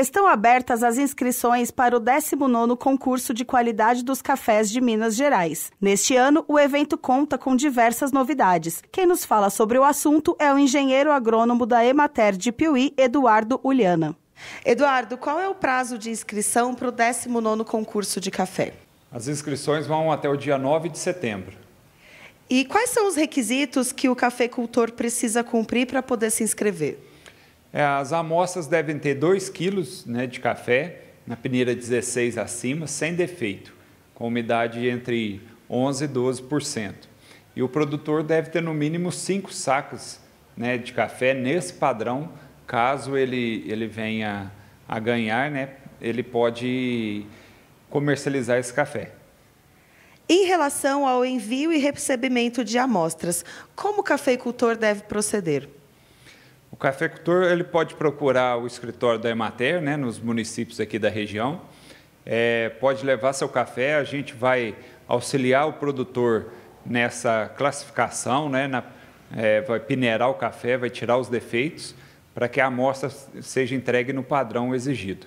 estão abertas as inscrições para o 19 Concurso de Qualidade dos Cafés de Minas Gerais. Neste ano, o evento conta com diversas novidades. Quem nos fala sobre o assunto é o engenheiro agrônomo da Emater de Piuí, Eduardo Uliana. Eduardo, qual é o prazo de inscrição para o 19 Concurso de Café? As inscrições vão até o dia 9 de setembro. E quais são os requisitos que o cafeicultor precisa cumprir para poder se inscrever? É, as amostras devem ter 2 quilos né, de café, na peneira 16 acima, sem defeito, com umidade entre 11% e 12%. E o produtor deve ter no mínimo 5 sacos né, de café nesse padrão, caso ele, ele venha a ganhar, né, ele pode comercializar esse café. Em relação ao envio e recebimento de amostras, como o cafeicultor deve proceder? O cafeicultor ele pode procurar o escritório da Emater, né, nos municípios aqui da região. É, pode levar seu café, a gente vai auxiliar o produtor nessa classificação, né, na, é, vai peneirar o café, vai tirar os defeitos para que a amostra seja entregue no padrão exigido.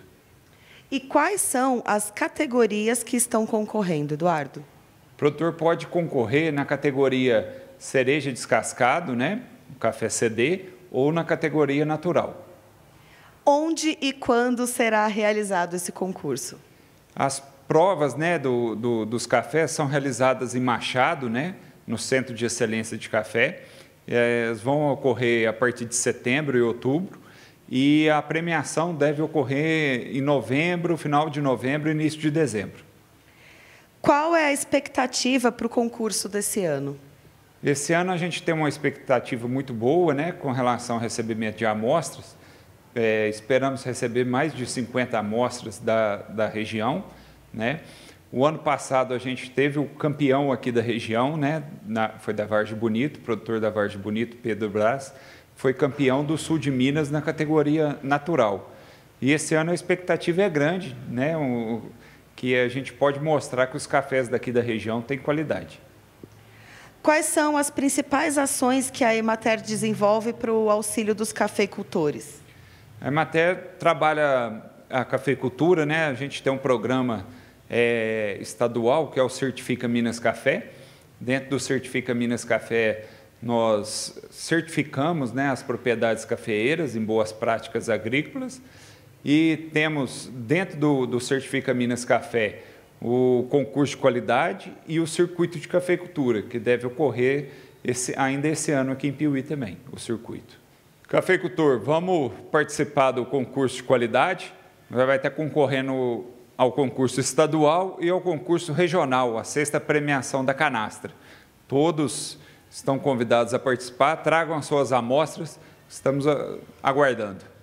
E quais são as categorias que estão concorrendo, Eduardo? O produtor pode concorrer na categoria cereja descascado, né? O café CD, ou na categoria natural. Onde e quando será realizado esse concurso? As provas né, do, do, dos cafés são realizadas em Machado, né, no Centro de Excelência de Café. Eh, Elas vão ocorrer a partir de setembro e outubro. E a premiação deve ocorrer em novembro, final de novembro, início de dezembro. Qual é a expectativa para o concurso desse ano? Esse ano a gente tem uma expectativa muito boa né, com relação ao recebimento de amostras. É, esperamos receber mais de 50 amostras da, da região. Né? O ano passado a gente teve o campeão aqui da região, né? Na, foi da Vargem Bonito, produtor da Vargem Bonito, Pedro Brás, foi campeão do sul de Minas na categoria natural. E esse ano a expectativa é grande, né? O, que a gente pode mostrar que os cafés daqui da região têm qualidade. Quais são as principais ações que a Emater desenvolve para o auxílio dos cafeicultores? A Emater trabalha a cafeicultura, né? A gente tem um programa é, estadual que é o Certifica Minas Café. Dentro do Certifica Minas Café, nós certificamos né, as propriedades cafeeiras em boas práticas agrícolas e temos dentro do, do Certifica Minas Café o concurso de qualidade e o circuito de cafeicultura, que deve ocorrer esse, ainda esse ano aqui em Piuí também, o circuito. Cafeicultor, vamos participar do concurso de qualidade? Vai estar concorrendo ao concurso estadual e ao concurso regional, a sexta premiação da canastra. Todos estão convidados a participar, tragam as suas amostras, estamos ah, aguardando.